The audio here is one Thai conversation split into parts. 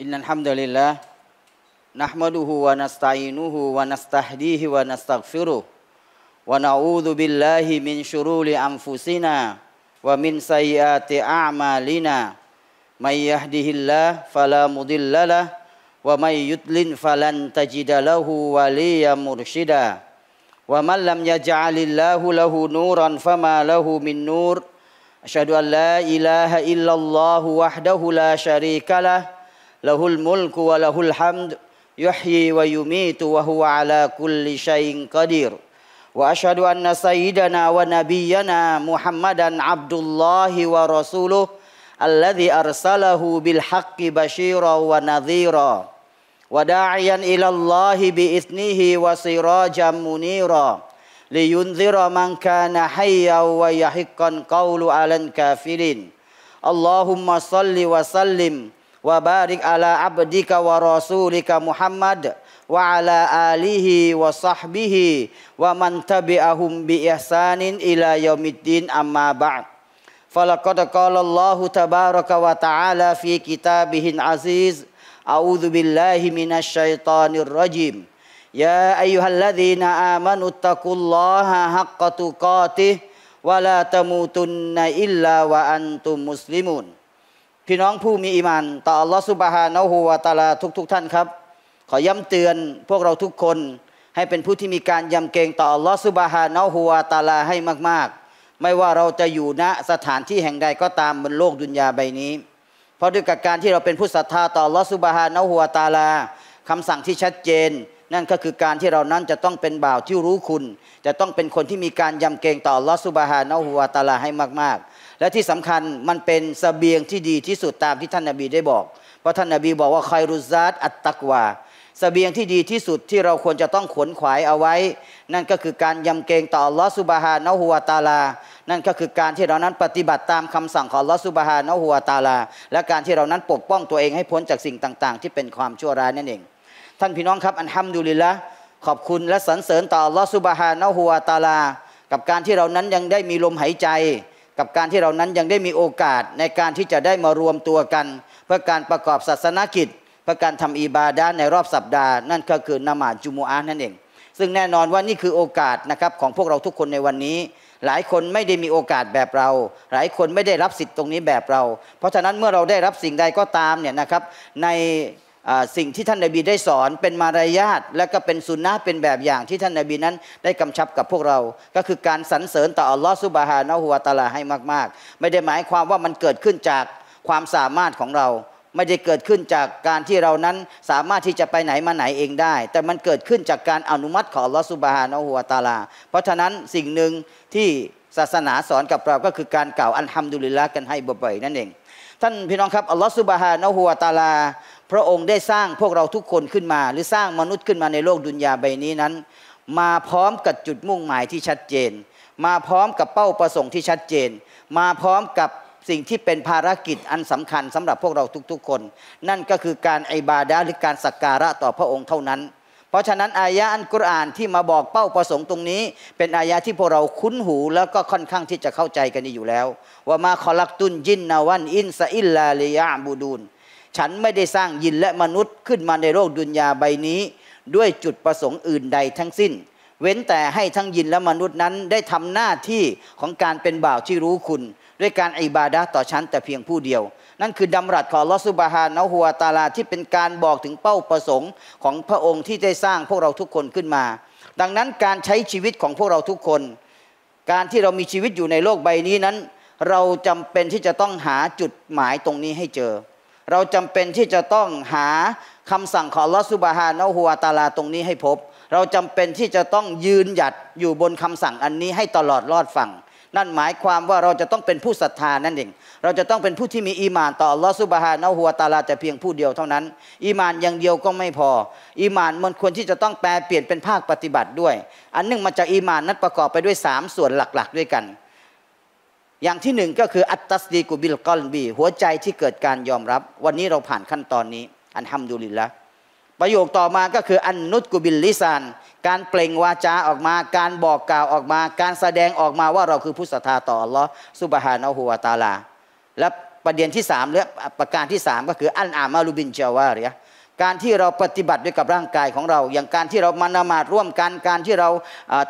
إن الحمد لله نحمده ونستعينه ونستهديه ونستغفره ونعوذ بالله من شرور أنفسنا ومن سيئات أعمالنا من يهده الله فلا مضل له ومن يضلل فلن تجد له وليا مرشدا ومن لم يجعل الله له نورا فما له من نور أشهد أن لا إله إلا الله وحده لا شريك له له الملك وله الحمد يحيي ويميت وهو على كل شيء قدير واشهد ان سيدنا ونبينا محمدا عبد الله ورسوله الذي ارسله بالحق بشيرا ونذيرا وداعيا الى الله بإثنه وسراجا منيرا لينذر من كان حيا ويحق قول على الكافرين اللهم صل وسلم wa barik ala abdika wa rasulika Muhammad wa ala alihi wa sahbihi wa man tabi'ahum bi ihsanin ila yaumiddin amma ba'd falaqad qala Allahu tabaraka wa ta'ala fi kitabihin aziz a'udzu billahi minasy syaithanir rajim ya ayyuhalladzina amanu taqullaha haqqa tuqatih wa la tamutunna illa wa antum muslimun พี่น้องผู้มีอีมานต่ออัลลอฮฺสุบฮานาหูวาตาลาทุกๆทท่านครับ ขอย้ำเตือนพวกเราทุกคนให้เป็นผู้ที่มีการยำเกรงต่ออัลลอฮฺสุบฮานาหูวาตาลาให้มาก ๆ ไม่ว่าเราจะอยู่ณสถานที่แห่งใดก็ตามบนโลกดุนยาใบนี้ เพราะด้วยกับการที่เราเป็นผู้ศรัทธาต่ออัลลอฮฺสุบฮานาหูวาตาลาคำสั่งที่ชัดเจน นั่นก็คือการที่เรานั้นจะต้องเป็นบ่าวที่รู้คุณ จะต้องเป็นคนที่มีการยำเกรงต่ออัลลอฮฺสุบฮานาหูวาตาลาให้มากๆและที่สำคัญมันเป็นสเสบียงที่ดีที่สุดตามที่ท่านนาบีได้บอกเพราะท่านนาบีบอกว่าคอยรุซัตอัตตะกวาสเสบียงที่ดีที่สุดที่เราควรจะต้องขนขวายเอาไว้ นั่นก็คือการยำเกรงต่อลอสุบฮานะฮุวาตาลา นั่นก็คือการที่เรานั้นปฏิบัติตามคำสั่งของลอสุบฮานะฮุวาตาลาและการที่เรานั้นปกป้องตัวเองให้พ้นจากสิ่งต่าง ๆ ที่เป็นความชั่วร้ายนั่นเองท่านพี่น้องครับอันฮัมดุลิละขอบคุณและสรรเสริญต่อลอสุบฮานะฮุวาตาลากับการที่เรานั้นยังได้มีลมหายใจกับการที่เรานั้นยังได้มีโอกาสในการที่จะได้มารวมตัวกันเพื่อการประกอบศาสนกิจเพื่อการทำอิบาดาในรอบสัปดาห์นั่นก็คือนามาจุมูอานั่นเองซึ่งแน่นอนว่านี่คือโอกาสนะครับ ของพวกเราทุกคนในวันนี้ หลายคนไม่ได้มีโอกาสแบบเรา หลายคนไม่ได้รับสิทธิ์ตรงนี้แบบเรา เพราะฉะนั้นเมื่อเราได้รับสิ่งใดก็ตามเนี่ยนะครับในสิ่งที่ท่านนาบีได้สอนเป็นมารยาทและก็เป็นสุนนะเป็นแบบอย่างที่ท่านนาบีนั้นได้กำชับกับพวกเรา ก็คือการสรรเสริญต่ออัลลอฮฺสุบฮานะฮุวาตาลาให้มากๆ ไม่ได้หมายความว่ามันเกิดขึ้นจากความสามารถของเรา ไม่ได้เกิดขึ้นจากการที่เรานั้นสามารถที่จะไปไหนมาไหนเองได้ แต่มันเกิดขึ้นจากการอนุมัติของอัลลอฮฺสุบฮานะฮุวาตาลา เพราะฉะนั้นสิ่งหนึ่งที่ศาสนาสอนกับเราก็คือการกล่าวอัลฮัมดุลิลละกันให้บ่อยๆนั่นเอง ท่านพี่น้องครับอัลลอฮฺสุบฮานะฮุวาตาลาพระองค์ได้สร้างพวกเราทุกคนขึ้นมา หรือสร้างมนุษย์ขึ้นมาในโลกดุนยาใบนี้นั้น มาพร้อมกับจุดมุ่งหมายที่ชัดเจน มาพร้อมกับเป้าประสงค์ที่ชัดเจน มาพร้อมกับสิ่งที่เป็นภารกิจอันสำคัญสำหรับพวกเราทุกๆคน นั่นก็คือการไอบาดาหรือการสักการะต่อพระองค์เท่านั้น เพราะฉะนั้นอายะอันกุรอานที่มาบอกเป้าประสงค์ตรงนี้ เป็นอายะที่พวกเราคุ้นหูแล้วก็ค่อนข้างที่จะเข้าใจกันอยู่แล้ว ว่ามาขอลักตุนยินนาวัน อินซาอิลลาลียาบูดูนฉันไม่ได้สร้างยินและมนุษย์ขึ้นมาในโลกดุนยาใบนี้ ด้วยจุดประสงค์อื่นใดทั้งสิ้น เว้นแต่ให้ทั้งยินและมนุษย์นั้นได้ทำหน้าที่ของการเป็นบ่าวที่รู้คุณ ด้วยการอิบาดะต่อฉันแต่เพียงผู้เดียว นั่นคือดำรัสของลอสุบฮานะฮัวตาลาที่เป็นการบอกถึงเป้าประสงค์ของพระองค์ที่ได้สร้างพวกเราทุกคนขึ้นมา ดังนั้นการใช้ชีวิตของพวกเราทุกคน การที่เรามีชีวิตอยู่ในโลกใบนี้นั้น เราจำเป็นที่จะต้องหาจุดหมายตรงนี้ให้เจอเราจำเป็นที่จะต้องหาคำสั่งของลอสุบฮานะฮัวตาลาตรงนี้ให้พบ เราจำเป็นที่จะต้องยืนหยัดอยู่บนคำสั่งอันนี้ให้ตลอดรอดฟัง นั่นหมายความว่าเราจะต้องเป็นผู้ศรัทธานั่นเอง เราจะต้องเป็นผู้ที่มีอีมานต่อลอสุบฮานะฮัวตาลาแต่เพียงผู้เดียวเท่านั้น อีมานอย่างเดียวก็ไม่พอ อีมานมันควรที่จะต้องแปลเปลี่ยนเป็นภาคปฏิบัติด้วย อันนึ่งมาจากอีมานนั้นประกอบไปด้วย3ส่วนหลักๆ ด้วยกันอย่างที่หนึ่งก็คืออัตตัสดีกุบิลกอลบี หัวใจที่เกิดการยอมรับ วันนี้เราผ่านขั้นตอนนี้ อันทำดูลิลละ ประโยคต่อมาก็คืออันนุตกุบิลลิซานการเปล่งวาจาออกมา การบอกกล่าวออกมา การแสดงออกมาว่า เราคือผู้ศรัทธาต่ออัลลอฮ์สุบฮานะฮูวาตาลาและประเด็นที่สามและประการที่สามก็คืออันอามาลูบินเจวาเรียการที่เราปฏิบัติด้วยกับร่างกายของเรา อย่างการที่เรามานามาดร่วมกันการที่เรา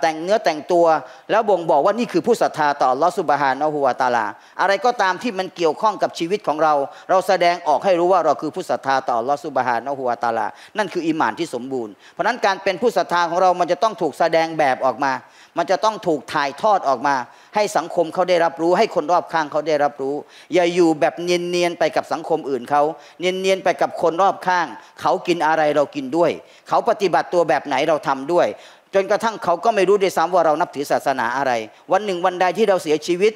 แต่งเนื้อแต่งตัว แล้วบ่งบอกว่านี่คือผู้ศรัทธาต่อลอสุบฮานอหัวตาลา อะไรก็ตามที่มันเกี่ยวข้องกับชีวิตของเรา เราแสดงออกให้รู้ว่าเราคือผู้ศรัทธาต่อลอสุบฮานอหัวตาลา นั่นคืออิมานที่สมบูรณ์เพราะนั้นการเป็นผู้ศรัทธาของเรามันจะต้องถูกแสดงแบบออกมา มันจะต้องถูกถ่ายทอดออกมาให้สังคมเขาได้รับรู้ ให้คนรอบข้างเขาได้รับรู้ อย่าอยู่แบบเนียนๆ ไปกับสังคมอื่นเขาเนียนๆ ไปกับคนรอบข้าง เขากินอะไรเรากินด้วยเขาปฏิบัติตัวแบบไหนเราทำด้วย จนกระทั่งเขาก็ไม่รู้ด้วยซ้ำว่าเรานับถือศาสนาอะไร วันหนึ่งวันใดที่เราเสียชีวิต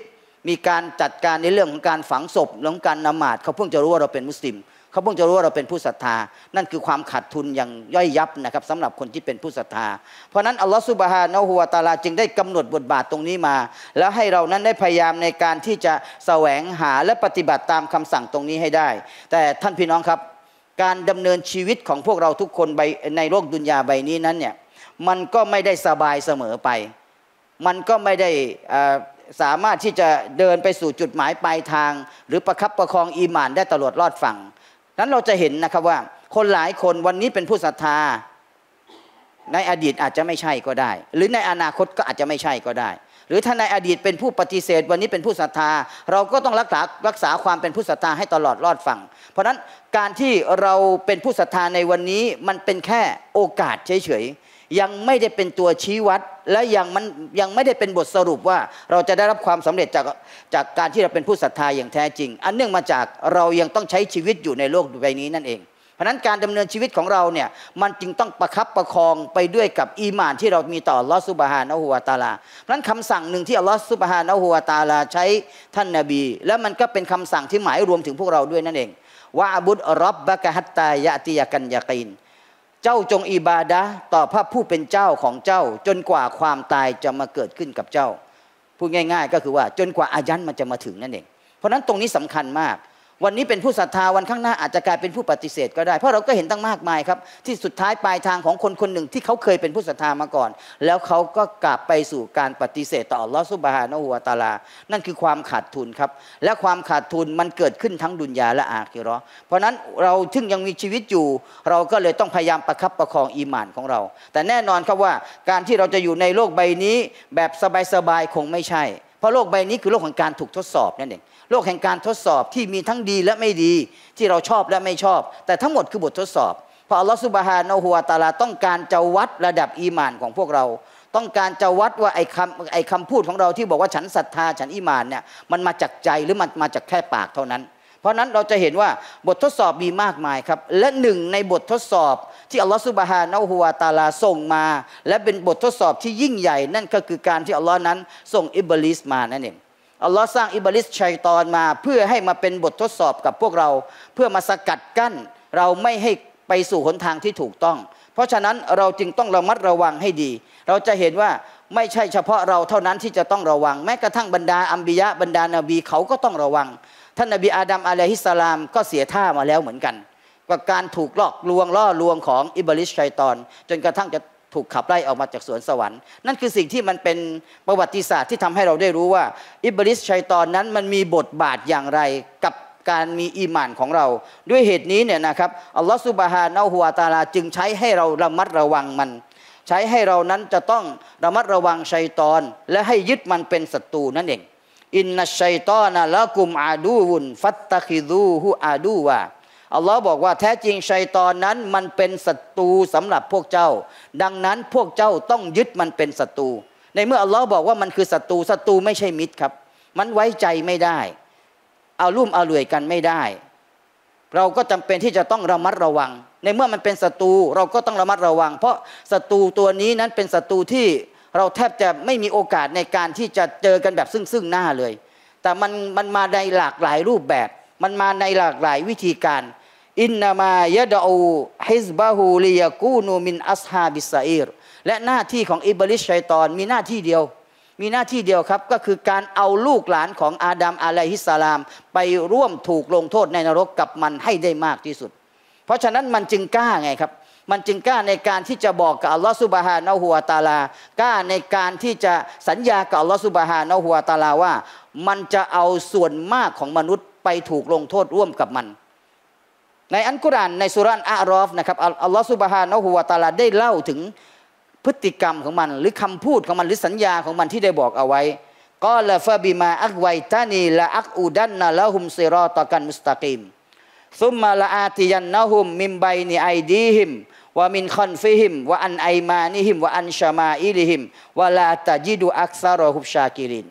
มีการจัดการในเรื่องของการฝังศพเรื่องการนมาดเขาเพิ่งจะรู้ว่าเราเป็นมุสลิมเขาเพิ่งจะรู้ว่าเราเป็นผู้ศรัทธา นั่นคือความขาดทุนอย่างย่อยยับนะครับสำหรับคนที่เป็นผู้ศรัทธา เพราะนั้นอัลลอฮฺสุบฮานะฮุวาตาลาจึงได้กำหนดบทบาทตรงนี้มา แล้วให้เรานั้นได้พยายามในการที่จะแสวงหาและปฏิบัติตามคำสั่งตรงนี้ให้ได้ แต่ท่านพี่น้องครับ การดำเนินชีวิตของพวกเราทุกคนในโลกดุนยาใบนี้นั้นเนี่ยมันก็ไม่ได้สบายเสมอไป มันก็ไม่ได้สามารถที่จะเดินไปสู่จุดหมายปลายทาง หรือประคับประคองอีหมาน ได้ตลอดรอดฝั่งนั้นเราจะเห็นนะครับว่าคนหลายคนวันนี้เป็นผู้ศรัทธา ในอดีตอาจจะไม่ใช่ก็ได้ หรือในอนาคตก็อาจจะไม่ใช่ก็ได้ หรือถ้าในอดีตเป็นผู้ปฏิเสธวันนี้เป็นผู้ศรัทธา เราก็ต้องรักษารักษาความเป็นผู้ศรัทธาให้ตลอดรอดฟังเพราะนั้นการที่เราเป็นผู้ศรัทธาในวันนี้มันเป็นแค่โอกาสเฉยๆยังไม่ได้เป็นตัวชี้วัดและยังมันยังไม่ได้เป็นบทสรุปว่าเราจะได้รับความสำเร็จจากจาก การที่เราเป็นผู้ศรัทธาอย่างแท้จริง อันเนื่องมาจากเรายังต้องใช้ชีวิตอยู่ในโลกใบนี้นั่นเองเพราะนั้นการดำเนินชีวิตของเราเนี่ยมันจึงต้องประครับประคองไปด้วยกับอีมาน ที่เรามีต่อลอสุบฮานอหัวตาลาเพราะนั้นคำสั่งหนึ่งที่อัลลอฮฺสุบฮานอหัวตาลาใช้ท่านนาบี และมันก็เป็นคำสั่งที่หมายรวมถึงพวกเราด้วยนั่นเอง ว่าอบุตรรับบะกะฮัตตายะติยากันยากินเจ้าจงอิบาดะต่อพระผู้เป็นเจ้าของเจ้าจนกว่าความตายจะมาเกิดขึ้นกับเจ้าพูดง่ายๆ ก็คือว่าจนกว่าอายันมันจะมาถึงนั่นเอง เพราะนั้นตรงนี้สำคัญมากวันนี้เป็นผู้ศรัทธาวันข้างหน้าอาจจะกลายเป็นผู้ปฏิเสธก็ได้เพราะเราก็เห็นตั้งมากมายครับ ที่สุดท้ายปลายทางของคนคนหนึ่งที่เขาเคยเป็นผู้ศรัทธามาก่อน แล้วเขาก็กลับไปสู่การปฏิเสธต่ออัลลอฮฺซุบฮานะฮูวาตาลา นั่นคือความขาดทุนครับ และความขาดทุนมันเกิดขึ้นทั้งดุนยาและอาคิรอเพราะนั้นเราถึงยังมีชีวิตอยู่เราก็เลยต้องพยายามประคับประคองอีหมานของเรา แต่แน่นอนครับว่า การที่เราจะอยู่ในโลกใบนี้แบบสบายๆคงไม่ใช่ราะโลกใบนี้คือโลกของการถูกทดสอบนั่นเองโลกแห่งการทดสอบที่มีทั้งดีและไม่ดีที่เราชอบและไม่ชอบ แต่ทั้งหมดคือบททดสอบพราะอัลลอฮฺสุบฮานะฮัวตาลาต้องการจะวัดระดับอีมานของพวกเรา ต้องการจะวัดว่าไอ้คำไอ้คำพูดของเราที่บอกว่าฉันศรัทธาฉันอีมานเนี่ยมันมาจากใจหรือมันมาจากแค่ปากเท่านั้นเพราะนั้นเราจะเห็นว่าบททดสอบมีมากมายครับและหนึ่งในบททดสอบที่อัลลอฮฺสุบฮานาหัวตาลาส่งมา และเป็นบททดสอบที่ยิ่งใหญ่ นั่นก็คือการที่อัลลอฮ์นั้นส่งอิบลิสมานั่นเองอัลลอฮ์สร้างอิบลิสชัยตอนมา เพื่อให้มาเป็นบททดสอบกับพวกเรา เพื่อมาสกัดกั้นเราไม่ให้ไปสู่หนทางที่ถูกต้อง เพราะฉะนั้นเราจึงต้องระมัดระวังให้ดี เราจะเห็นว่าไม่ใช่เฉพาะเราเท่านั้นที่จะต้องระวัง แม้กระทั่งบรรดาอัมบิยะบรรดานาบีเขาก็ต้องระวังท่านนบีอาดัมอะลัยฮิสสลามก็เสียท่ามาแล้วเหมือนกันกับการถูกลอกลวง ล่อลวงของ อิบลิสชัยตอน จนกระทั่งจะถูกขับไล่ออกมาจากสวนสวรรค์ นั่นคือสิ่งที่มันเป็นประวัติศาสตร์ที่ทำให้เราได้รู้ว่า อิบลิสชัยตอนนั้นมันมีบทบาทอย่างไรกับการมีอีมานของเรา ด้วยเหตุนี้เนี่ยนะครับอัลลอฮฺสุบฮานาหัวตาลาจึงใช้ให้เราระมัดระวังมัน ใช้ให้เรานั้นจะต้องระมัดระวังชัยตอน และให้ยึดมันเป็นศัตรูนั่นเองอินนัชัยตอนะละกุมอาดูวุนฟัตตะคิดูฮุอาดูวะอัลลอฮ์บอกว่าแท้จริง ชัยตอนนั้นมันเป็นศัตรูสำหรับพวกเจ้า ดังนั้นพวกเจ้าต้องยึดมันเป็นศัตรู ในเมื่ออัลลอฮ์บอกว่ามันคือศัตรูศัตรูไม่ใช่มิตรครับ มันไว้ใจไม่ได้ เอารุ่มเอารวยกันไม่ได้ เราก็จำเป็นที่จะต้องระมัดระวัง ในเมื่อมันเป็นศัตรูเราก็ต้องระมัดระวัง เพราะศัตรูตัวนี้นั้นเป็นศัตรูที่เราแทบจะไม่มีโอกาสในการที่จะเจอกันแบบซึ่งซึ่งหน้าเลย แต่มันมันมาในหลากหลายรูปแบบ มันมาในหลากหลายวิธีการ อินนามายะดอูฮิซบะฮูลียกูนูมินอัสฮาบิสอีรและหน้าที่ของอิบลิชชัยตอนมีหน้าที่เดียว มีหน้าที่เดียวครับ ก็คือการเอาลูกหลานของอาดัมอะลัยฮิสสลาม ไปร่วมถูกลงโทษในนรกกับมันให้ได้มากที่สุด เพราะฉะนั้นมันจึงกล้าไงครับมันจึงกล้าในการที่จะบอกกับอัลลอฮฺสุบฮานาหัวตาลา กล้าในการที่จะสัญญากับอัลลอฮฺสุบฮานาหัวตาลาว่า มันจะเอาส่วนมากของมนุษย์ไปถูกลงโทษร่วมกับมัน ในอันกุรานในสุรานอารอฟนะครับ อัลลอฮฺสุบฮานาหัวตาลาได้เล่าถึงพฤติกรรมของมัน หรือคำพูดของมัน หรือสัญญาของมันที่ได้บอกเอาไว้ ก็ละฟะบิมาอักไวตานีละอักอูดันนะละหุมเซรอตะกันมุสตะกิมซุมมาละอาติยันนะฮุม มิมไบนิไอดีหิมวามินคอนฟิหิมวาอันไอมานิหิมวาอันชามาอิลิหิมวาลาตาจิดูอักซารอฮุบชากิริน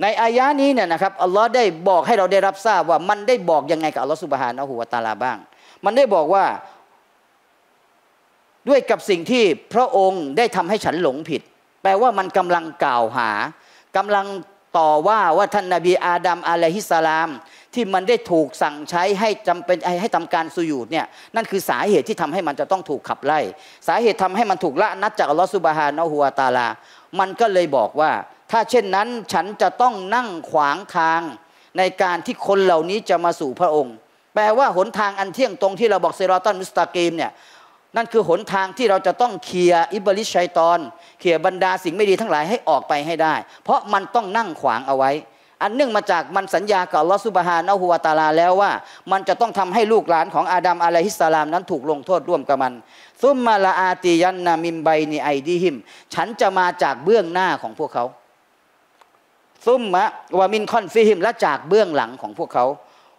ในอายะนี้เนี่ยนะครับอัลลอฮ์ได้บอกให้เราได้รับทราบว่ามันได้บอกยังไงกับอัลลอฮ์สุบฮานะฮูวะตาลาบ้าง มันได้บอกว่า ด้วยกับสิ่งที่พระองค์ได้ทำให้ฉันหลงผิด แปลว่ามันกำลังกล่าวหา กำลังต่อว่าว่าท่านนาบีอาดัมอะลัยฮิสสลามที่มันได้ถูกสั่งใช้ให้จำเป็นให้ทำการสุยุดเนี่ยนั่นคือสาเหตุที่ทำให้มันจะต้องถูกขับไล่ สาเหตุทำให้มันถูกละนัดจากอัลลอฮฺสุบฮานะฮุวาตาลา มันก็เลยบอกว่า ถ้าเช่นนั้น ฉันจะต้องนั่งขวางทางในการที่คนเหล่านี้จะมาสู่พระองค์ แปลว่าหนทางอันเที่ยงตรงที่เราบอกเซรอตันมุสตากีมเนี่ยนั่นคือหนทางที่เราจะต้องเคลียอิบลิชัยตอนเคลียบรรดาสิ่งไม่ดีทั้งหลายให้ออกไปให้ได้ เพราะมันต้องนั่งขวางเอาไว้อันเนื่องมาจากมันสัญญากับลอสุบฮานอหัวตาลาแล้วว่า มันจะต้องทำให้ลูกหลานของอาดัมอะลัยฮิสสลามนั้นถูกลงโทษร่วมกับมัน ซุมมาลาอาตียันนามิมไบนีไอดีหิม ฉันจะมาจากเบื้องหน้าของพวกเขา ซุมมะวามินคอนฟิหิมและจากเบื้องหลังของพวกเขา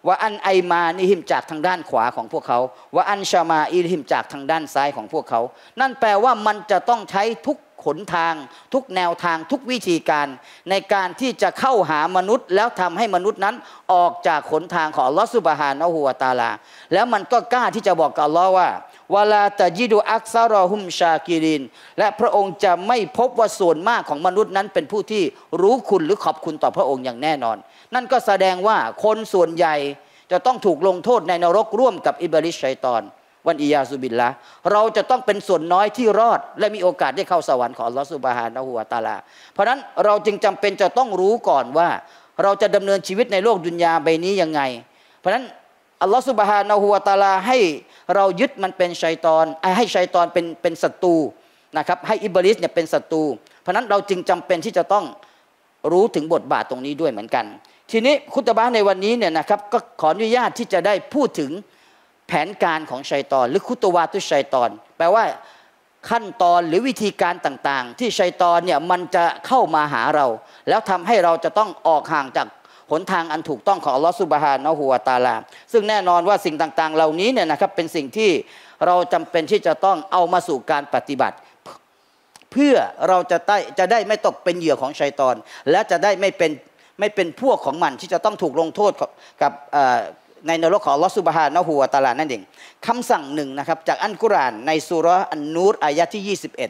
ว่าอันไอมานิหิมจากทางด้านขวาของพวกเขาว่าอันชามาอิหิมจากทางด้านซ้ายของพวกเขา นั่นแปลว่ามันจะต้องใช้ทุกขนทาง ทุกแนวทางทุกวิธีการ ในการที่จะเข้าหามนุษย์ แล้วทำให้มนุษย์นั้นออกจากขนทางของลอสุบฮานอหัวตาลาแล้วมันก็กล้าที่จะบอกกับลอว่าวลาตยิดูอักซารอหุมชากิริน และพระองค์จะไม่พบว่าส่วนมากของมนุษย์นั้นเป็นผู้ที่รู้คุณหรือขอบคุณต่อพระองค์อย่างแน่นอนนั่นก็แสดงว่าคนส่วนใหญ่จะต้องถูกลงโทษในนรกร่วมกับ อิบลิสชัยตอนวันอียาซุบินละเราจะต้องเป็นส่วนน้อยที่รอด และมีโอกาสได้เข้าสวรรค์ของลอสุบฮานะฮัวตาลา เพราะนั้นเราจึงจำเป็นจะต้องรู้ก่อนว่าเราจะดำเนินชีวิตในโลกดุนยาใบนี้ยังไง เพราะนั้นอัลลอฮฺสุบฮานะฮัวตาลาให้เรายึดมันเป็นชัยตอนให้ชัยตอนเป็นเป็นศัตรูนะครับให้อิบลิสเนี่ยเป็นศัตรูเพราะนั้นเราจึงจำเป็นที่จะต้องรู้ถึงบทบาทตรงนี้ด้วยเหมือนกัน ทีนี้คุตบะในวันนี้เนี่ยนะครับก็ขออนุญาตที่จะได้พูดถึงแผนการของชัยตอนหรือคุตวาตุชัยตอน แปลว่าขั้นตอนหรือวิธีการต่างๆ ที่ชัยตอนเนี่ยมันจะเข้ามาหาเรา แล้วทำให้เราจะต้องออกห่างจากหนทางอันถูกต้องของลอสุบฮานะหัวตาลาซึ่งแน่นอนว่าสิ่งต่างๆ เหล่านี้เนี่ยนะครับเป็นสิ่งที่เราจำเป็นที่จะต้องเอามาสู่การปฏิบัติเพื่อเราจะได้จะได้ไม่ตกเป็นเหยื่อของชัยตอน และจะได้ไม่เป็นไม่เป็นพวกของมันที่จะต้องถูกลงโทษกับในนรกของลอสุบฮานะฮูวาตาลานั่นเองคำสั่งหนึ่งนะครับจากอันกุรานในสุรอันนูรอายะที่21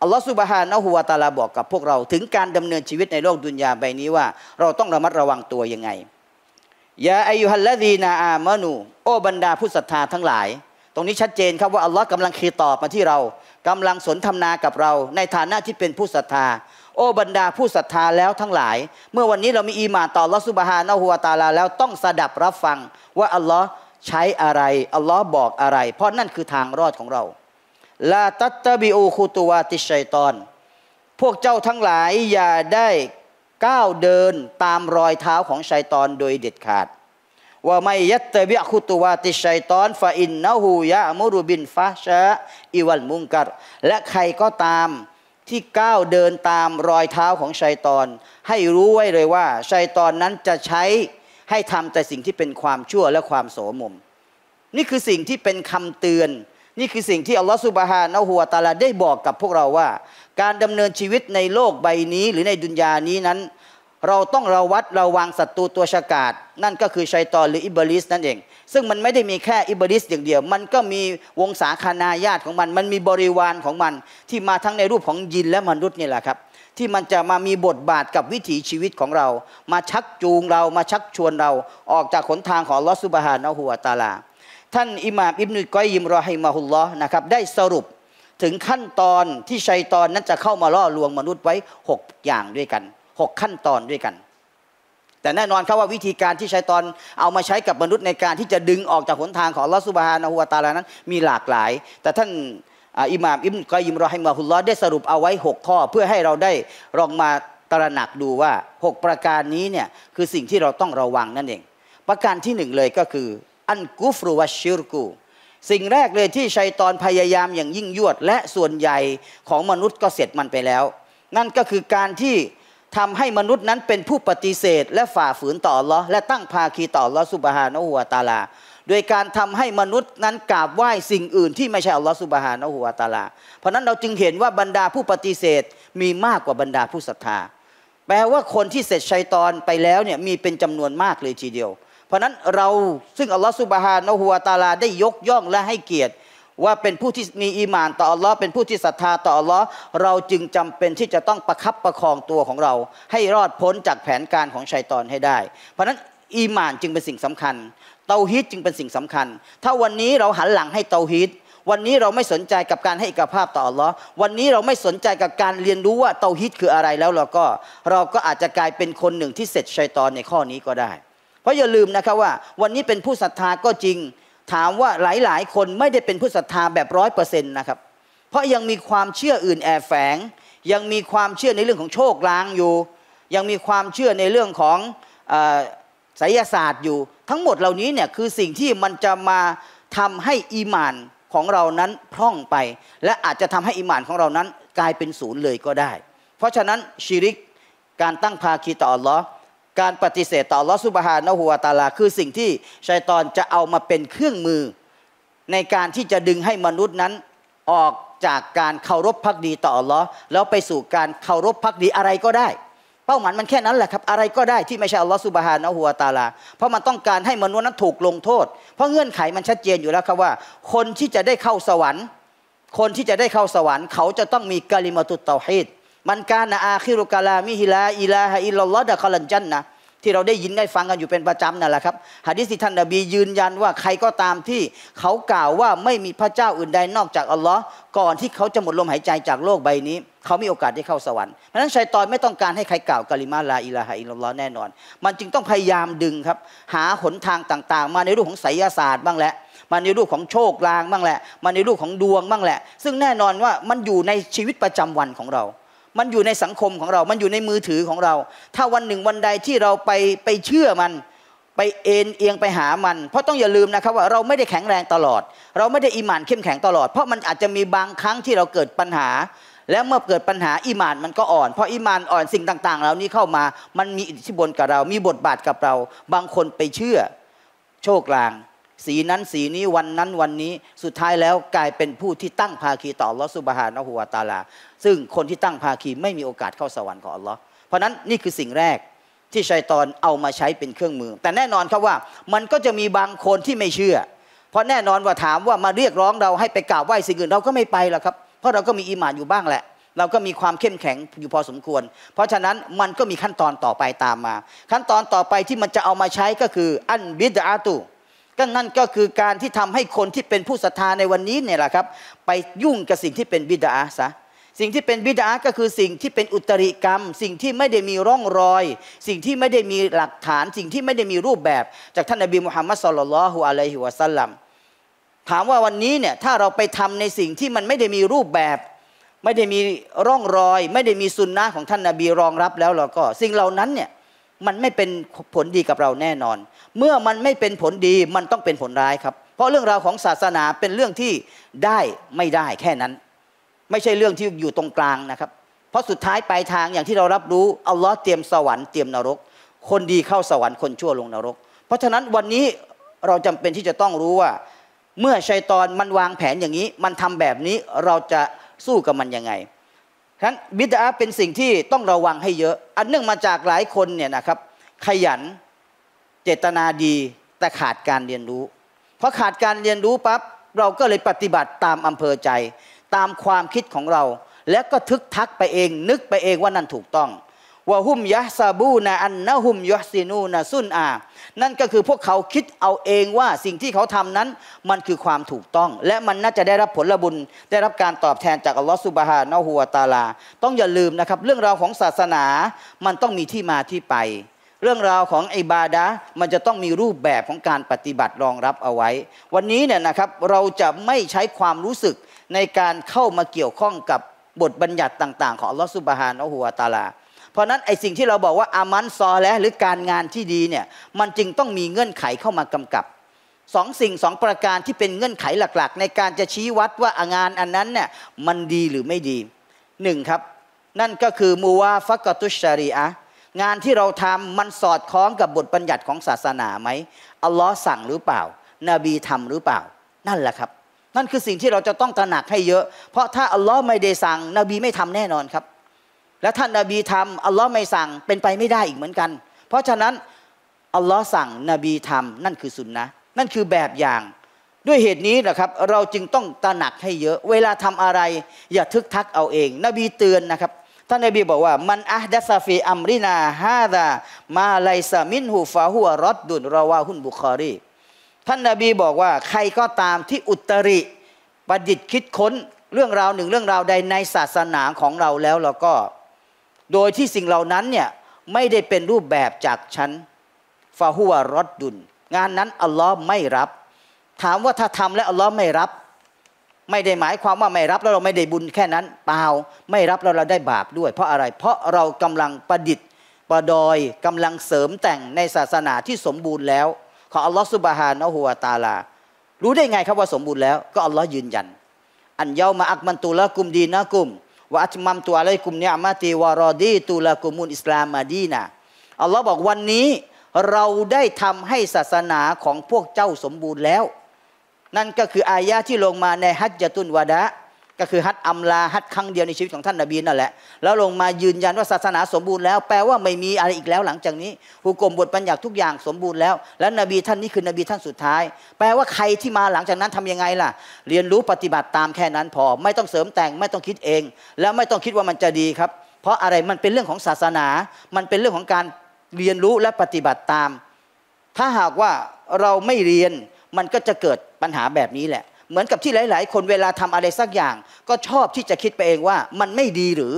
อัลลอฮฺสุบฮานะฮัวาตาลาบอกกับพวกเราถึงการดำเนินชีวิตในโลกดุนยาใบนี้ว่าเราต้องระมัดระวังตัวยังไงยาอายุฮัลละดีนา อามนู โอบรรดาผู้ศรัทธาทั้งหลาย ตรงนี้ชัดเจนครับว่าอัลลอฮ์กำลังคีตอบมาที่เรากำลังสนทำนากับเราในฐานะที่เป็นผู้ศรัทธา โอ้บรรดาผู้ศรัทธาแล้วทั้งหลาย เมื่อวันนี้เรามีอีมานต่อลอสุบฮานะฮัวตาลา แล้วต้องสดับรับฟัง ว่าอัลลอฮ์ใช้อะไร อัลลอฮ์บอกอะไร เพราะนั่นคือทางรอดของเราลาตัตตบิอูคูตัวติชัยตอน พวกเจ้าทั้งหลายอย่าได้ก้าวเดินตามรอยเท้าของชัยตอนโดยเด็ดขาดว่าไม่ยัตเตบิอคุตวาติชัยตอนฟาอินนาหูยะมุรุบินฟาชะอิวันมุงกัดและใครก็ตามที่ก้าวเดินตามรอยเท้าของชัยตอน ให้รู้ไว้เลยว่า ชัยตอนนั้นจะใช้ให้ทำแต่สิ่งที่เป็นความชั่วและความโสมม นี่คือสิ่งที่เป็นคำเตือน นี่คือสิ่งที่อัลลอฮฺสุบฮานะฮัวตาลาได้บอกกับพวกเราว่า การดำเนินชีวิตในโลกใบนี้ หรือในดุนยานี้นั้นเราต้องระวัดระวังศัตรูตัวฉกาดนั่นก็คือชัยตอนหรืออิบลิสนั่นเอง ซึ่งมันไม่ได้มีแค่อิบลิสอย่างเดียว มันก็มีวงศาคนาญาติของมัน มันมีบริวารของมันที่มาทั้งในรูปของยินและมนุษย์นี่แหละครับ ที่มันจะมามีบทบาทกับวิถีชีวิตของเรา มาชักจูงเรามาชักชวนเราออกจากขนทางของลอสุบฮานะหัวตาลา ท่านอิหม่ามอิบนุกอยยิมรอฮิมาฮุลลอนะครับได้สรุปถึงขั้นตอนที่ชัยตอนนั้นจะเข้ามาล่อลวงมนุษย์ไว้6อย่างด้วยกันหกขั้นตอนด้วยกัน แต่แน่นอนครับว่าวิธีการที่ชัยตอนเอามาใช้กับมนุษย์ในการที่จะดึงออกจากหนทางของลอสุบฮานะฮัวตาลานั้น มีหลากหลาย แต่ท่านอิหม่ามอิบกอยิมรอฮิมะฮุลลอได้สรุปเอาไว้6ข้อ เพื่อให้เราได้ลองมาตระหนักดูว่า6ประการนี้เนี่ย คือสิ่งที่เราต้องระวังนั่นเอง ประการที่หนึ่งเลยก็คือ อันกุฟรุวะชิรกู สิ่งแรกเลยที่ชัยตอนพยายามอย่างยิ่งยวด และส่วนใหญ่ของมนุษย์ก็เสร็จมันไปแล้ว นั่นก็คือการที่ทำให้มนุษย์นั้นเป็นผู้ปฏิเสธและฝ่าฝืนต่อลอและตั้งภาคีต่อลอสุบฮานอหัวตาลาโดยการทำให้มนุษย์นั้นกราบไหว้สิ่งอื่นที่ไม่ใช่อัลลอฮฺสุบฮานอหัวตาลาเพราะนั้นเราจึงเห็นว่าบรรดาผู้ปฏิเสธมีมากกว่าบรรดาผู้ศรัทธา แปลว่าคนที่เสร็จชัยตอนไปแล้วเนี่ยมีเป็นจำนวนมากเลยทีเดียว เพราะนั้นเราซึ่งอัลลอฮฺสุบฮานะหัวตาลาได้ยกย่องและให้เกียรติว่าเป็นผู้ที่มีอีมานต่ออัลลอฮ์เป็นผู้ที่ศรัทธาต่ออัลลอฮ์เราจึงจำเป็นที่จะต้องประคับประคองตัวของเรา ให้รอดพ้นจากแผนการของชัยตอนให้ได้ เพราะนั้นอีมานจึงเป็นสิ่งสำคัญ เตาฮีดจึงเป็นสิ่งสำคัญ ถ้าวันนี้เราหันหลังให้เตาฮีดวันนี้เราไม่สนใจกับการให้อิกภาพต่ออัลลอฮ์วันนี้เราไม่สนใจกับการเรียนรู้ว่าเตาฮิตคืออะไรแล้วเราก็ เราก็อาจจะกลายเป็นคนหนึ่งที่เสร็จชัยตอนในข้อนี้ก็ได้ เพราะอย่าลืมนะครับว่า วันนี้เป็นผู้ศรัทธาก็จริงถามว่าหลาย ๆ คนไม่ได้เป็นผู้ศรัทธาแบบร้อยเปอร์เซ็นต์นะครับ เพราะยังมีความเชื่ออื่นแอบแฝง ยังมีความเชื่อในเรื่องของโชคลางอยู่ ยังมีความเชื่อในเรื่องของไสยศาสตร์อยู่ ทั้งหมดเหล่านี้เนี่ยคือสิ่งที่มันจะมาทำให้อีมานของเรานั้นพร่องไป และอาจจะทำให้อีมานของเรา นั้นกลายเป็นศูนย์เลยก็ได้ เพราะฉะนั้นชิริกการตั้งภาคีต่ออัลลอฮ์การปฏิเสธต่อลอสุบฮานะฮัวตาลาคือสิ่งที่ชัยตอนจะเอามาเป็นเครื่องมือในการที่จะดึงให้มนุษย์นั้นออกจากการเคารพพักดีต่ออลลอแล้วไปสู่การเคารพพักดีอะไรก็ได้เป้าหมายมันแค่นั้นแหละครับอะไรก็ได้ที่ไม่ใช่อัลลอฮสุบฮานะฮัวตาลาเพราะมันต้องการให้มนุษย์นั้นถูกลงโทษเพราะเงื่อนไขมันชัดเจนอยู่แล้วครับว่า คนที่จะได้เข้าสวรรค์คนที่จะได้เข้าสวรรค์ เขาจะต้องมีกาลิมาตุตเตาฮิดมันการนะอาคิรุกาลามิฮิลาอิลาฮอิลลอฮ์ดะคอลันจันนะที่เราได้ยินได้ฟังกันอยู่เป็นประจำนั่นแหละครับฮะดิษที่ท่านนบียืนยันว่าใครก็ตามที่เขากล่าวว่าไม่มีพระเจ้าอื่นใดนอกจากอัลลอฮ์ก่อนที่เขาจะหมดลมหายใจจากโลกใบนี้ เขามีโอกาสได้เข้าสวรรค์เพราะฉะนั้นชัยตอนไม่ต้องการให้ใครกล่าวกาลิมาลาอิลาฮะอิลลอฮ์แน่นอน มันจึงต้องพยายามดึงครับหาหนทางต่างๆ มาในรูปของไสยศาสตร์บ้างแหละมาในรูปของโชคลางบ้างแหละ มาในรูปของดวงบ้างแหละซึ่งแน่นอนว่ามันอยู่ในชีวิตประจำวันของเรามันอยู่ในสังคมของเรา มันอยู่ในมือถือของเรา ถ้าวันหนึ่งวันใดที่เราไปไปเชื่อมันไปเอ็นเอียงไปหามัน เพราะต้องอย่าลืมนะครับว่าเราไม่ได้แข็งแรงตลอด เราไม่ได้อิหมานเข้มแข็งตลอด เพราะมันอาจจะมีบางครั้งที่เราเกิดปัญหา แล้วเมื่อเกิดปัญหาอิหมานมันก็อ่อน เพราะอิหมานอ่อนสิ่งต่างๆเหล่านี้เข้ามา มันมีอิทธิพลกับเรา มีบทบาทกับเรา บางคนไปเชื่อโชคลางสีนั้นสีนี้วันนั้นวันนี้สุดท้ายแล้วกลายเป็นผู้ที่ตั้งภาคีต่ออัลลอฮสุบฮานะฮุวาตาลาซึ่งคนที่ตั้งภาคีไม่มีโอกาสเข้าสวรรค์ของอัลลอฮ์เพราะนั้นนี่คือสิ่งแรกที่ชัยตอนเอามาใช้เป็นเครื่องมือแต่แน่นอนครับว่า มันก็จะมีบางคนที่ไม่เชื่อ เพราะแน่นอนว่าถามว่ามาเรียกร้องเราให้ไปกราบไหว้สิ่งอื่นเราก็ไม่ไปหรอกครับเพราะเราก็มีอิมานอยู่บ้างแหละ เราก็มีความเข้มแข็งอยู่พอสมควร เพราะฉะนั้นมันก็มีขั้นตอนต่อไปตามมา ขั้นตอนต่อไปที่มันจะเอามาใช้ก็คืออันบิดาตุก็นั่นก็คือการที่ทำให้คนที่เป็นผู้ศรัทธาในวันนี้เนี่ยแหละครับไปยุ่งกับสิ่งที่เป็นบิดาซะสิ่งที่เป็นบิดาก็คือสิ่งที่เป็นอุตริกรรม สิ่งที่ไม่ได้มีร่องรอย สิ่งที่ไม่ได้มีหลักฐานสิ่งที่ไม่ได้มีรูปแบบจากท่านนบีมุฮัมมัดสุลลัลฮุอะลัยฮิวะสัลลัมถามว่าวันนี้เนี่ยถ้าเราไปทำในสิ่งที่มันไม่ได้มีรูปแบบ ไม่ได้มีร่องรอย ไม่ได้มีสุนนะของท่านนบีรองรับแล้วเราก็สิ่งเหล่านั้นเนี่ยมันไม่เป็นผลดีกับเราแน่นอนเมื่อมันไม่เป็นผลดีมันต้องเป็นผลร้ายครับ เพราะเรื่องราวของศาสนาเป็นเรื่องที่ได้ไม่ได้แค่นั้น ไม่ใช่เรื่องที่อยู่ตรงกลางนะครับ เพราะสุดท้ายปลายทางอย่างที่เรารับรู้อัลลอฮ์เตรียมสวรรค์เตรียมนรก คนดีเข้าสวรรค์คนชั่วลงนรก เพราะฉะนั้นวันนี้เราจำเป็นที่จะต้องรู้ว่า เมื่อชัยตอนมันวางแผนอย่างนี้ มันทำแบบนี้เราจะสู้กับมันยังไงฉะนั้นบิดาเป็นสิ่งที่ต้องระวังให้เยอะ อันเนื่องมาจากหลายคนเนี่ยนะครับขยันเจตนาดีแต่ขาดการเรียนรู้พอขาดการเรียนรู้ปั๊บเราก็เลยปฏิบัติตามอำเภอใจ ตามความคิดของเรา และก็ทึกทักไปเอง นึกไปเองว่านั่นถูกต้องวะหุมยะซาบูนาอันนะหุมยะซีนูนาซุนอานั่นก็คือพวกเขาคิดเอาเองว่าสิ่งที่เขาทำนั้น มันคือความถูกต้อง และมันน่าจะได้รับผลบุญ ได้รับการตอบแทนจากอัลลอฮฺสุบฮานาหัวตาลา ต้องอย่าลืมนะครับ เรื่องราวของศาสนามันต้องมีที่มาที่ไปเรื่องราวของไอบาดา มันจะต้องมีรูปแบบของการปฏิบัติรองรับเอาไว้ วันนี้เนี่ยนะครับ เราจะไม่ใช้ความรู้สึกในการเข้ามาเกี่ยวข้องกับบทบัญญัติต่างๆ ของลอสุบฮานอหัวตาลา เพราะนั้นไอสิ่งที่เราบอกว่าอามันซอและหรือการงานที่ดีเนี่ยมันจึงต้องมีเงื่อนไขเข้ามากำกับ สองสิ่งสองประการที่เป็นเงื่อนไขหลักๆ ในการจะชี้วัดว่างานอันนั้นเนี่ยมันดีหรือไม่ดีหนึ่งครับ นั่นก็คือมูวาฟักตุชชารีอะงานที่เราทำมันสอดคล้องกับบทบัญญัติของศาสนาไหมอัลลอฮ์สั่งหรือเปล่านบีทำหรือเปล่านั่นแหละครับ นั่นคือสิ่งที่เราจะต้องตระหนักให้เยอะเพราะถ้าอัลลอฮ์ไม่ได้สั่งนบีไม่ทำแน่นอนครับ และท่านนบีทำอัลลอฮ์ไม่สั่งเป็นไปไม่ได้อีกเหมือนกัน เพราะฉะนั้น อัลลอฮ์สั่งนบีทำนั่นคือสุนนะนั่นคือแบบอย่างด้วยเหตุนี้นะครับ เราจึงต้องตระหนักให้เยอะ เวลาทำอะไรอย่าทึกทักเอาเอง นบีเตือนนะครับท่านนบีบอกว่ามันอัจะซาฟีอัมรินาฮาดามาไลซามินหูฟาหัวรอดดุนราวาหุนบุคอรีท่านนบีบอกว่า ใครก็ตามที่อุตริ ประดิษฐ์คิดค้นเรื่องราวหนึ่งเรื่องราวใดในศาสนาของเราแล้วเราก็ โดยที่สิ่งเหล่านั้นเนี่ยไม่ได้เป็นรูปแบบจากฉันฟาหัวรอดดุนงานนั้น อัลลอฮ์ไม่รับ ถามว่าถ้าทำแล้วอัลลอฮ์ไม่รับไม่ได้หมายความว่าไม่รับแล้วเราไม่ได้บุญแค่นั้น เปล่าไม่รับแล้วเราได้บาปด้วยเพราะอะไรเพราะเรากำลังประดิษฐ์ประดอยกำลังเสริมแต่งในศาสนาที่สมบูรณ์แล้ว ของอัลลอฮฺสุบฮานะฮูวาตาลา รู้ได้ไงครับว่าสมบูรณ์แล้วก็อัลลอฮ์ยืนยันอันเยามาอักมันตุละกุมดีนะกุมวะอัจมัมตุอะลัยกุมเนียมาตีวารอดีตุละกุมุนอิสลามมาดีนะอัลลอฮ์บอกวันนี้เราได้ทำให้ศาสนาของพวกเจ้าสมบูรณ์แล้วนั่นก็คืออายะที่ลงมาในฮัจจตุนวาดะก็คือฮัตอัมลาฮัตครั้งเดียวในชีวิตของท่านนบีนั่นแหละแล้วลงมายืนยันว่าศาสนาสมบูรณ์แล้วแปลว่าไม่มีอะไรอีกแล้วหลังจากนี้ผุกกลมบทบัญญัติทุกอย่างสมบูรณ์แล้วและนบีท่านนี้คือนบีท่านสุดท้าย แปลว่าใครที่มาหลังจากนั้นทํำยังไงล่ะ เรียนรู้ปฏิบัติตามแค่นั้นพอไม่ต้องเสริมแต่งไม่ต้องคิดเอง แล้วไม่ต้องคิดว่ามันจะดีครับ เพราะอะไรมันเป็นเรื่องของศาสนา มันเป็นเรื่องของการเรียนรู้และปฏิบัติตาม ถ้าหากว่าเราไม่เรียนมันก็จะเกิดปัญหาแบบนี้แหละ เหมือนกับที่หลาย ๆ คนเวลาทำอะไรสักอย่าง ก็ชอบที่จะคิดไปเองว่ามันไม่ดีหรือ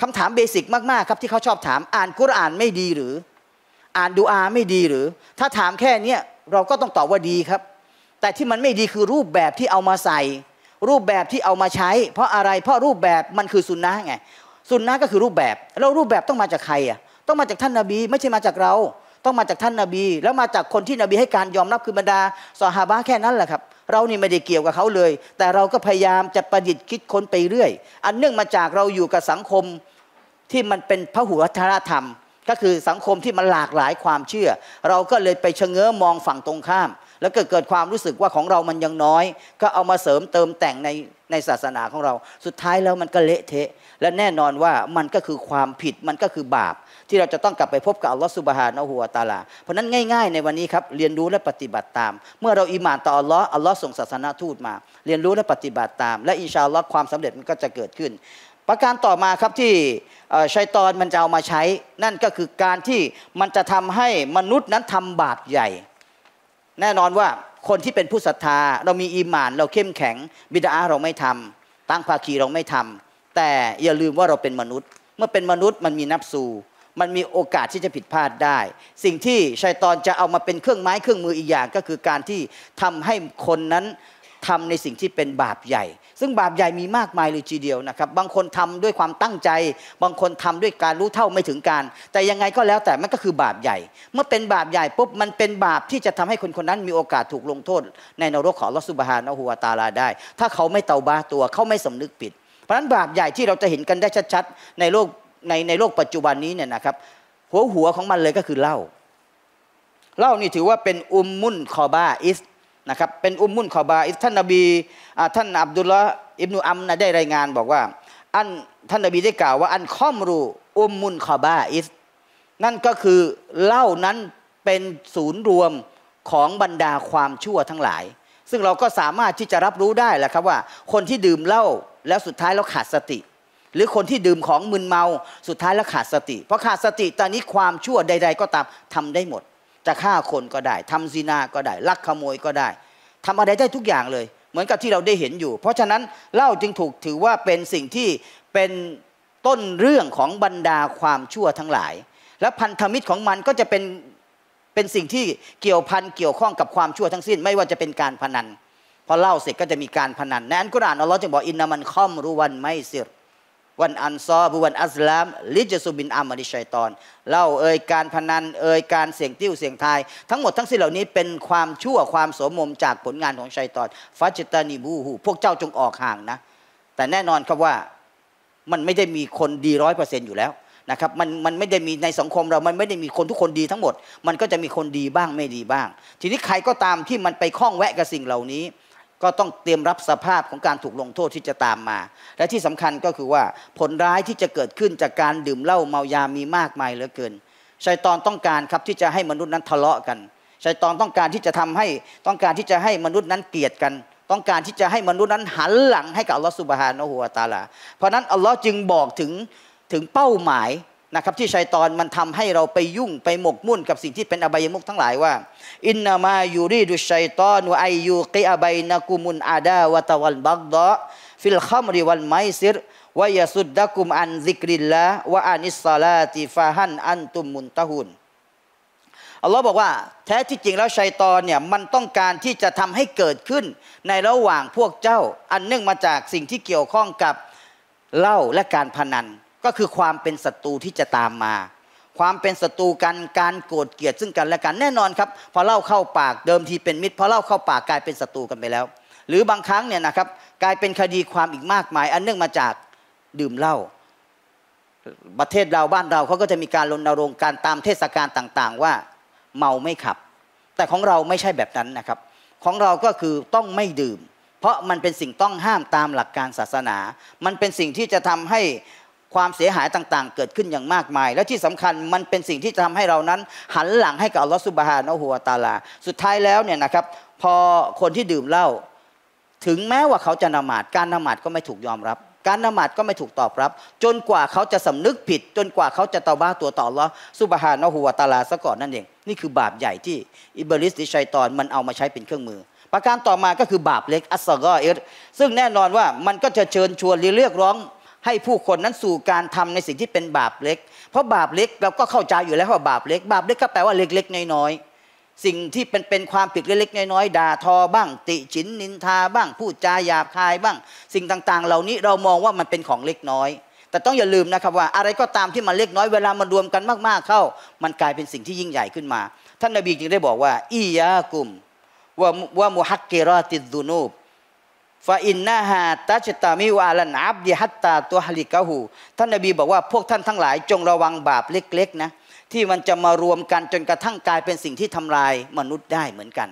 คำถามเบสิกมาก ๆ ครับ ที่เขาชอบถาม อ่านกุรอานไม่ดีหรือ อ่านดูอาไม่ดีหรือ ถ้าถามแค่เนี้ยเราก็ต้องตอบว่าดีครับ แต่ที่มันไม่ดีคือรูปแบบที่เอามาใส่ รูปแบบที่เอามาใช้ เพราะอะไรเพราะรูปแบบมันคือสุนนะไงสุนนะก็คือรูปแบบ แล้วรูปแบบต้องมาจากใครอ่ะ ต้องมาจากท่านนาบี ไม่ใช่มาจากเราต้องมาจากท่านนาบีแล้วมาจากคนที่นบีให้การยอมรับคือบรรดาสหาบะแค่นั้นแหละครับเรานี่ไม่ได้เกี่ยวกับเขาเลย แต่เราก็พยายามจะประดิษฐ์คิดค้นไปเรื่อยอันเนื่องมาจากเราอยู่กับสังคมที่มันเป็นพระหุวธรธรรม ก็คือสังคมที่มันหลากหลายความเชื่อ เราก็เลยไปชะเง้อมองฝั่งตรงข้าม แล้วก็เกิดความรู้สึกว่าของเรามันยังน้อย ก็เอามาเสริมเติมแต่งในในศาสนาของเรา สุดท้ายแล้วมันก็เละเทะ และแน่นอนว่ามันก็คือความผิดมันก็คือบาปที่เราจะต้องกลับไปพบกับอัลลอฮฺสุบฮานะฮูวาตาลา เพราะนั้นง่ายๆในวันนี้ครับ เรียนรู้และปฏิบัติตาม เมื่อเราอิหม่านต่ออัลลอฮ์อัลลอฮ์ส่งศาสนาทูตมา เรียนรู้และปฏิบัติตาม และอินชาอัลลอฮ์ความสำเร็จมันก็จะเกิดขึ้น ประการต่อมาครับที่ชัยตอนมันจะเอามาใช้ นั่นก็คือการที่มันจะทำให้มนุษย์นั้นทำบาปใหญ่ แน่นอนว่าคนที่เป็นผู้ศรัทธา เรามีอีหมาน เราเข้มแข็ง บิดาเราไม่ทำ ตั้งภาคีเราไม่ทำ แต่อย่าลืมว่าเราเป็นมนุษย์ เมื่อเป็นมนุษย์มันมีนับสูมันมีโอกาสที่จะผิดพลาดได้ สิ่งที่ชัยตอนจะเอามาเป็นเครื่องไม้เครื่องมืออีกอย่างก็คือการที่ทำให้คนนั้นทำในสิ่งที่เป็นบาปใหญ่ ซึ่งบาปใหญ่มีมากมายเลยทีเดียวนะครับบางคนทำด้วยความตั้งใจ บางคนทำด้วยการรู้เท่าไม่ถึงการ แต่ยังไงก็แล้วแต่มันก็คือบาปใหญ่ เมื่อเป็นบาปใหญ่ปุ๊บมันเป็นบาปที่จะทำให้คนคนนั้น มีโอกาสถูกลงโทษ ในนรกของลอสุบฮานะฮัวตาลาได้ ถ้าเขาไม่เตาบาตัวเขาไม่สำนึกผิด เพราะนั้นบาปใหญ่ที่เราจะเห็นกันได้ชัดๆในโลกในในโลกปัจจุบันนี้เนี่ยนะครับหัวหัวของมันเลยก็คือเหล้าเหล้านี่ถือว่าเป็นอุมมุนคอบาอิสนะครับเป็นอุมมุนคอบาอิสท่านนบีท่านอับดุลละอิบนุอัมนะได้รายงานบอกว่า อันท่านนบีได้กล่าวว่า อันข้อมรูอุมมุนคอบาอิส นั่นก็คือเหล้านั้นเป็นศูนย์รวมของบรรดาความชั่วทั้งหลาย ซึ่งเราก็สามารถที่จะรับรู้ได้แหละครับว่า คนที่ดื่มเหล้าแล้วสุดท้ายเราขาดสติหรือคนที่ดื่มของมึนเมาสุดท้ายแล้วขาดสติ เพราะขาดสติตอนนี้ความชั่วใด ๆ ก็ตามทำได้หมด จะฆ่าคนก็ได้ ทำซีนาก็ได้ ลักขโมยก็ได้ ทำอะไรได้ทุกอย่างเลย เหมือนกับที่เราได้เห็นอยู่ เพราะฉะนั้นเหล้าจึงถูกถือว่าเป็นสิ่งที่เป็นต้นเรื่องของบรรดาความชั่วทั้งหลาย และพันธมิตรของมันก็จะเป็นเป็นสิ่งที่เกี่ยวพันเกี่ยวข้องกับความชั่วทั้งสิ้นไม่ว่าจะเป็นการพนันพอเล่าเสร็จก็จะมีการพนันในอันกุรอานอัลลอฮ์จึงบอกอินนามันคอมรุวันไม่เสิรวันอันซอบุวันอัสลามลิจซุบินอามาดิชัยตอนเล่าเอ่ยการพนันเอ่ยการเสี่ยงติ้วเสี่ยงทายทั้งหมดทั้งสิ้นเหล่านี้เป็นความชั่วความโสมมจากผลงานของชัยตอนฟาจิตานีบูฮูพวกเจ้าจงออกห่างนะแต่แน่นอนครับว่ามันไม่ได้มีคนดีร้อยเปอร์เซ็นต์อยู่แล้วนะครับมันมันไม่ได้มีในสังคมเรามันไม่ได้มีคนทุกคนดีทั้งหมด มันก็จะมีคนดีบ้างไม่ดีบ้าง ทีนี้ใครก็ตามที่มันไปคล้องแวะกับสิ่งเหล่านี้ก็ต้องเตรียมรับสภาพของการถูกลงโทษที่จะตามมา และที่สำคัญก็คือว่าผลร้ายที่จะเกิดขึ้นจากการดื่มเหล้าเมายา มีมากมายเหลือเกินชัยตอนต้องการครับที่จะให้มนุษย์นั้นทะเลาะกันชัยตอนต้องการที่จะทำให้ ต้องการที่จะให้มนุษย์นั้นเกลียดกัน ต้องการที่จะให้มนุษย์นั้นหันหลังให้กับอัลลอฮฺสุบฮานะฮูวาตาลาเพราะนั้นอัลลอฮ์จึงบอกถึงถึงเป้าหมายนะครับที่ชัยตอนมันทำให้เราไปยุ่งไปหมกมุ่นกับสิ่งที่เป็นอบายมุกทั้งหลายว่าอินนามายูรีดุชัยตอนวไอยูกีอบายนักุมุนอาดาวะตะวันบักดะฟิลขัมริวันไมซิรวายสุดดะกุมอันซิกริลละวะอานิสลาติฟาฮันอันตุมมุนตะฮุนอัลลอฮ์บอกว่า แท้ที่จริงแล้วชัยตอนเนี่ยมันต้องการที่จะทำให้เกิดขึ้นในระหว่างพวกเจ้า อันเนื่องมาจากสิ่งที่เกี่ยวข้องกับเหล้าและการพนันก็คือความเป็นศัตรูที่จะตามมา ความเป็นศัตรูกัน การโกรธเกลียดซึ่งกันและกันแน่นอนครับพอเล่าเข้าปากเดิมทีเป็นมิตรพอเล่าเข้าปากกลายเป็นศัตรูกันไปแล้ว หรือบางครั้งเนี่ยนะครับกลายเป็นคดีความอีกมากมายอันเนื่องมาจากดื่มเหล้าประเทศเราบ้านเราเขาก็จะมีการรณรงค์การตามเทศกาลต่างๆ ว่าเมาไม่ขับ แต่ของเราไม่ใช่แบบนั้นนะครับ ของเราก็คือต้องไม่ดื่ม เพราะมันเป็นสิ่งต้องห้ามตามหลักการศาสนา มันเป็นสิ่งที่จะทำให้ความเสียหายต่างๆ เกิดขึ้นอย่างมากมาย และที่สำคัญมันเป็นสิ่งที่จะทำให้เรานั้น หันหลังให้กับอัลลอฮฺสุบฮานะฮุวาตาลา สุดท้ายแล้วเนี่ยนะครับพอคนที่ดื่มเหล้าถึงแม้ว่าเขาจะนมาดการนมาดก็ไม่ถูกยอมรับ การนมาดก็ไม่ถูกตอบรับ จนกว่าเขาจะสำนึกผิด จนกว่าเขาจะตาบ้าตัวต่อละสุบฮานะฮุวาตาลาซะก่อนนั่นเองนี่คือบาปใหญ่ที่อิบริสติชัยตอนมันเอามาใช้เป็นเครื่องมือ ประการต่อมาก็คือบาปเล็กอัสซอกอเอซึ่งแน่นอนว่ามันก็จะเชิญชวนเรียกร้องให้ผู้คนนั้นสู่การทำในสิ่งที่เป็นบาปเล็ก เพราะบาปเล็กเราก็เข้าใจอยู่แล้วว่าบาปเล็ก บาปเล็กก็แปลว่าเล็กๆ น้อยๆ สิ่งที่เป็นเป็นความผิดเล็กๆน้อยๆด่าทอบ้าง ติฉินนินทาบ้างพูดจาหยาบคายบ้าง สิ่งต่างๆ เหล่านี้เรามองว่ามันเป็นของเล็กน้อย แต่ต้องอย่าลืมนะครับว่า อะไรก็ตามที่มันเล็กน้อยเวลามันรวมกันมาก ๆ เข้า มันกลายเป็นสิ่งที่ยิ่งใหญ่ขึ้นมา ท่านนบีจึงได้บอกว่าอียากุมว่าว่ามุฮักเกรอติดดูนูบฟาอินนาฮาตาชตามิวาลันอับดิฮัตตาตัวฮลิกาหู ท่านนบีบอกว่าพวกท่านทั้งหลายจงระวังบาปเล็กๆนะที่มันจะมารวมกันจนกระทั่งกลายเป็นสิ่งที่ทำลายมนุษย์ได้เหมือนกัน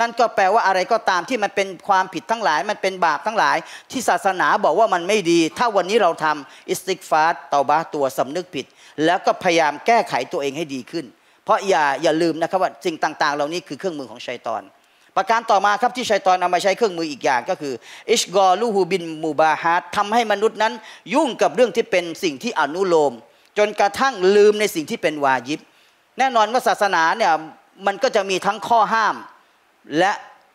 นั่นก็แปลว่าอะไรก็ตามที่มันเป็นความผิดทั้งหลายมันเป็นบาปทั้งหลาย ที่ศาสนาบอกว่ามันไม่ดี ถ้าวันนี้เราทำอิสติกฟาตเตาบาตัวสำนึกผิด แล้วก็พยายามแก้ไขตัวเองให้ดีขึ้น เพราะอย่าอย่าลืมนะครับว่าสิ่งต่างๆเหล่านี้คือเครื่องมือของชัยตอนประการต่อมาครับที่ชัยตอนเอามาใช้เครื่องมืออีกอย่างก็คืออิชกอลูฮูบินมูบาฮัดทำให้มนุษย์นั้นยุ่งกับเรื่องที่เป็นสิ่งที่อนุโลม จนกระทั่งลืมในสิ่งที่เป็นวาญิบแน่นอนว่าศาสนาเนี่ยมันก็จะมีทั้งข้อห้ามและ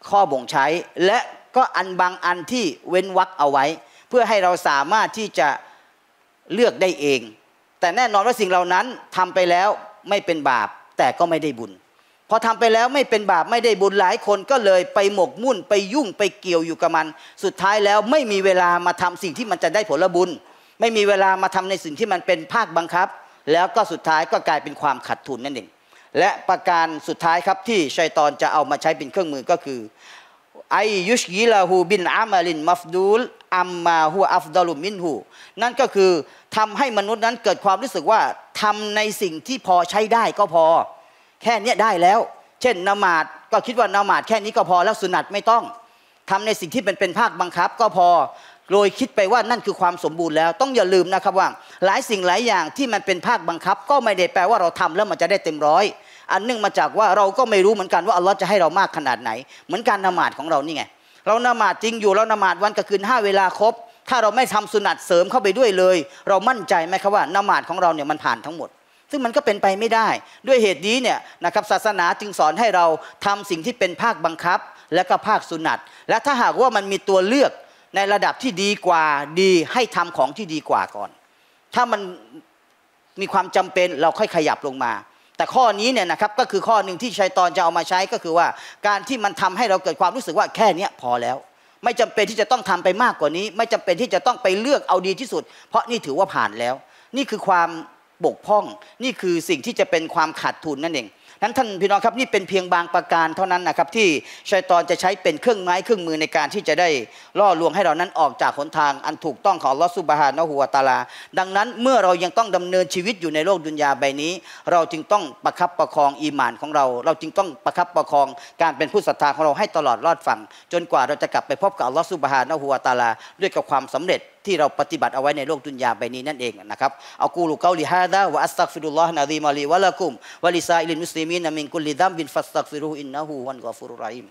ข้อบ่งใช้ และก็อันบางอันที่เว้นวรรคเอาไว้ เพื่อให้เราสามารถที่จะเลือกได้เอง แต่แน่นอนว่าสิ่งเหล่านั้นทำไปแล้วไม่เป็นบาปแต่ก็ไม่ได้บุญพอทำไปแล้วไม่เป็นบาปไม่ได้บุญหลายคนก็เลยไปหมกมุ่นไปยุ่งไปเกี่ยวอยู่กับมัน สุดท้ายแล้วไม่มีเวลามาทำสิ่งที่มันจะได้ผลบุญ ไม่มีเวลามาทำในสิ่งที่มันเป็นภาคบังคับ แล้วก็สุดท้ายก็กลายเป็นความขาดทุนนั่นเองและประการสุดท้ายครับที่ชัยตอนจะเอามาใช้เป็นเครื่องมือก็คือ ไอยุชกีลาหูบินอามาลินมัฟดูลอัมมาหัวอัฟดอลุมินหูนั่นก็คือทำให้มนุษย์นั้นเกิดความรู้สึกว่าทำในสิ่งที่พอใช้ได้ก็พอแค่นี้ได้แล้ว เช่น นมาดก็คิดว่านมาดแค่นี้ก็พอแล้วสุนัตไม่ต้องทำในสิ่งที่เป็นเป็นภาคบังคับ ก็พอโดยคิดไปว่านั่นคือความสมบูรณ์แล้วต้องอย่าลืมนะครับว่า หลายสิ่งหลายอย่างที่มันเป็นภาคบังคับ ก็ไม่ได้แปลว่าเราทำแล้วมันจะได้เต็มร้อย อันนึ่งมาจากว่าเราก็ไม่รู้เหมือนกันว่าอัลลอฮ์จะให้เรามากขนาดไหน เหมือนการนมาดของเรานี่ไง เรานมาดจริงอยู่เรานมาดวันกับคืนห้าเวลาครบ ถ้าเราไม่ทำสุนัตเสริมเข้าไปด้วยเลย เรามั่นใจไหมครับว่านมาดของเราเนี่ยมันผ่านทั้งหมดซึ่งมันก็เป็นไปไม่ได้ด้วยเหตุนี้เนี่ยนะครับศาสนาจึงสอนให้เราทำสิ่งที่เป็นภาคบังคับและก็ภาคสุนัตและถ้าหากว่ามันมีตัวเลือกในระดับที่ดีกว่าดีให้ทำของที่ดีกว่าก่อน ถ้ามันมีความจำเป็นเราค่อยขยับลงมา แต่ข้อนี้เนี่ยนะครับก็คือข้อหนึ่งที่ชัยตอนจะเอามาใช้ก็คือว่าการที่มันทำให้เราเกิดความรู้สึกว่าแค่นี้พอแล้ว ไม่จำเป็นที่จะต้องทำไปมากกว่านี้ ไม่จำเป็นที่จะต้องไปเลือกเอาดีที่สุด เพราะนี่ถือว่าผ่านแล้วนี่คือความบกพร่อง นี่คือสิ่งที่จะเป็นความขาดทุนนั่นเองนั้นท่านพี่น้องครับนี่เป็นเพียงบางประการเท่านั้นนะครับที่ชัยตอนจะใช้เป็นเครื่องไม้เครื่องมือในการที่จะได้ล่อลวงให้เรานั้นออกจากหนทางอันถูกต้องของลอสุบฮานะหัวตาลา ดังนั้นเมื่อเรายังต้องดำเนินชีวิตอยู่ในโลกดุนยาใบนี้ เราจึงต้องประคับประคองอีหมานของเรา เราจึงต้องประคับประคองการเป็นผู้ศรัทธาของเราให้ตลอดรอดฝั่งจนกว่าเราจะกลับไปพบกับลอสุบฮานะหัวตาลา ด้วยกับความสำเร็จที่เราปฏิบัติเอาไว้ในโลกดุนยาไปนี้นั่นเองนะครับเอากูลูกาลิฮาดะวะอัสตักฟิรุลลอฮ์นารีมาลีวะละกุมวะลิซาอิลิมุสลิมีนมินกุลลิดัมบินฟัสตักฟิรุอินนะฮูวันกอฟุรุรอิม